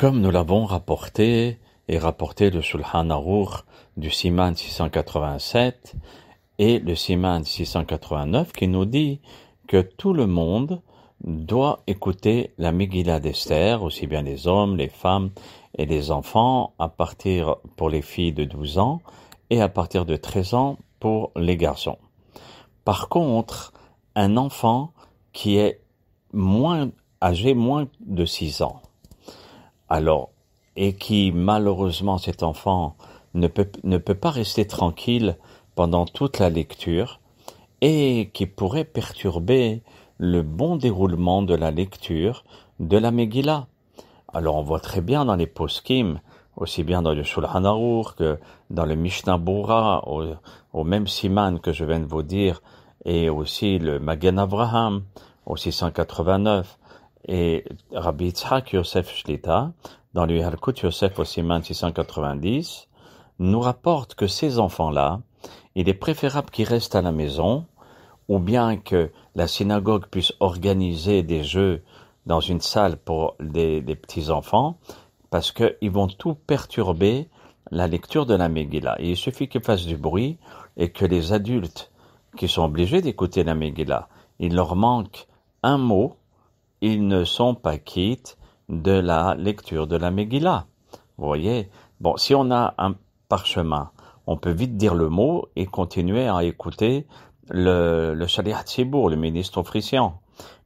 Comme nous l'avons rapporté et rapporté le Sulhan Arour du Siman 687 et le Siman 689 qui nous dit que tout le monde doit écouter la Megillah d'Esther, aussi bien les hommes, les femmes et les enfants, à partir pour les filles de 12 ans et à partir de 13 ans pour les garçons. Par contre, un enfant qui est moins âgé moins de 6 ans alors, et qui malheureusement cet enfant ne peut, pas rester tranquille pendant toute la lecture et qui pourrait perturber le bon déroulement de la lecture de la Megillah. Alors on voit très bien dans les poskim, aussi bien dans le Shulchan que dans le Mishnah Bura, au, même Siman que je viens de vous dire, et aussi le Magen Avraham, au 689, et Rabbi Yitzhak Yosef Shlita, dans le Herkut Yosef au 690, nous rapporte que ces enfants-là, il est préférable qu'ils restent à la maison, ou bien que la synagogue puisse organiser des jeux dans une salle pour des, petits-enfants, parce qu'ils vont tout perturber la lecture de la Megillah. il suffit qu'ils fassent du bruit et que les adultes qui sont obligés d'écouter la Megillah, il leur manque un mot ils ne sont pas quittes de la lecture de la Megillah. Vous voyez Bon, si on a un parchemin, on peut vite dire le mot et continuer à écouter le, le Shaliach le ministre officiant.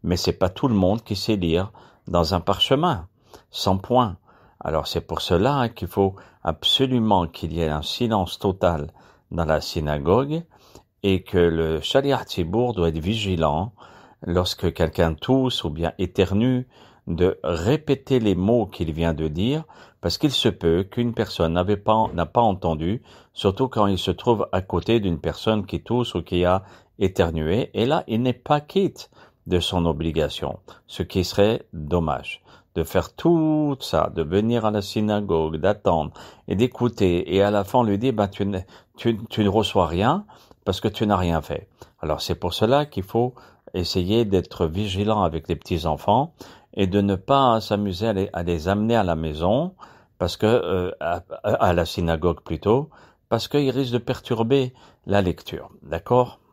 Mais c'est pas tout le monde qui sait lire dans un parchemin, sans point. Alors c'est pour cela qu'il faut absolument qu'il y ait un silence total dans la synagogue et que le shaliach tzibur doit être vigilant lorsque quelqu'un tousse ou bien éternue, de répéter les mots qu'il vient de dire, parce qu'il se peut qu'une personne n'avait pas, n'a pas entendu, surtout quand il se trouve à côté d'une personne qui tousse ou qui a éternué, et là, il n'est pas quitte de son obligation, ce qui serait dommage. De faire tout ça, de venir à la synagogue, d'attendre et d'écouter, et à la fin lui dire bah, « tu ne reçois rien, parce que tu n'as rien fait. Alors c'est pour cela qu'il faut essayer d'être vigilant avec les petits enfants et de ne pas s'amuser à les, amener à la maison parce que euh, à, à la synagogue plutôt parce qu'ils risquent de perturber la lecture. D'accord